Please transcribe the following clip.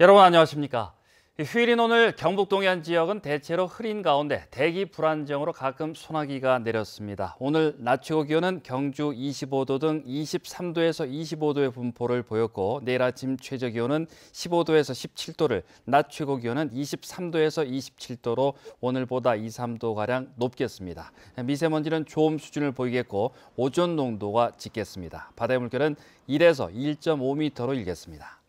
여러분 안녕하십니까? 휴일인 오늘 경북 동해안 지역은 대체로 흐린 가운데 대기 불안정으로 가끔 소나기가 내렸습니다. 오늘 낮 최고 기온은 경주 25도 등 23도에서 25도의 분포를 보였고 내일 아침 최저 기온은 15도에서 17도를 낮 최고 기온은 23도에서 27도로 오늘보다 2, 3도 가량 높겠습니다. 미세먼지는 좋음 수준을 보이겠고 오존 농도가 짙겠습니다. 바다의 물결은 1에서 1.5m로 일겠습니다.